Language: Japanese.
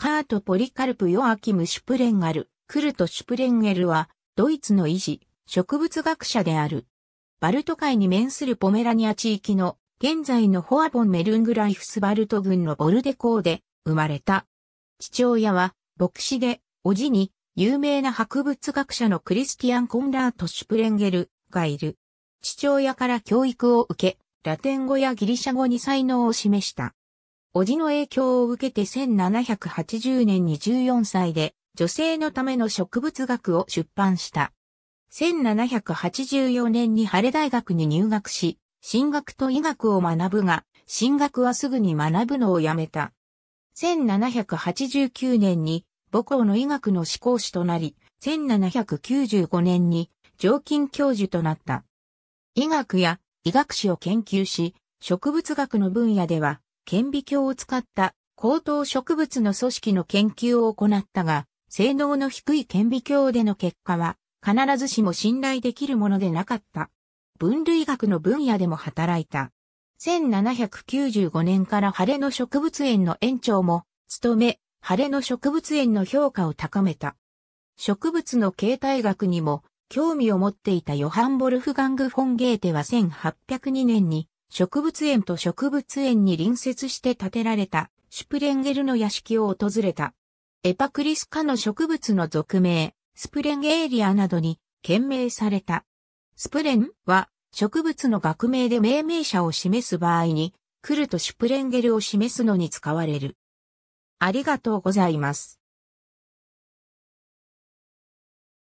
カート・ポリカルプ・ヨアキム・シュプレンガル、クルト・シュプレンゲルは、ドイツの医師、植物学者である。バルト海に面するポメラニア地域の、現在のホアボン・メルングライフスバルト郡のボルデコーで、生まれた。父親は、牧師で、おじに、有名な博物学者のクリスティアン・コンラート・シュプレンゲルがいる。父親から教育を受け、ラテン語やギリシャ語に才能を示した。おじの影響を受けて1780年に14歳で女性のための植物学を出版した。1784年に晴れ大学に入学し、進学と医学を学ぶが、進学はすぐに学ぶのをやめた。1789年に母校の医学の志向士となり、1795年に常勤教授となった。医学や医学史を研究し、植物学の分野では顕微鏡を使った高等植物の組織の研究を行ったが、性能の低い顕微鏡での結果は、必ずしも信頼できるものでなかった。分類学の分野でも働いた。1795年から晴れの植物園の園長も、務め、晴れの植物園の評価を高めた。植物の形態学にも興味を持っていたヨハン・ボルフガング・フォンゲーテは1802年に植物園と植物園に隣接して建てられたシュプレンゲルの屋敷を訪れた。エパクリス科の植物の俗名、スプレンゲーリアなどに懸命された。スプレンは植物の学名で命名者を示す場合に、クルトシュプレンゲルを示すのに使われる。ありがとうございます。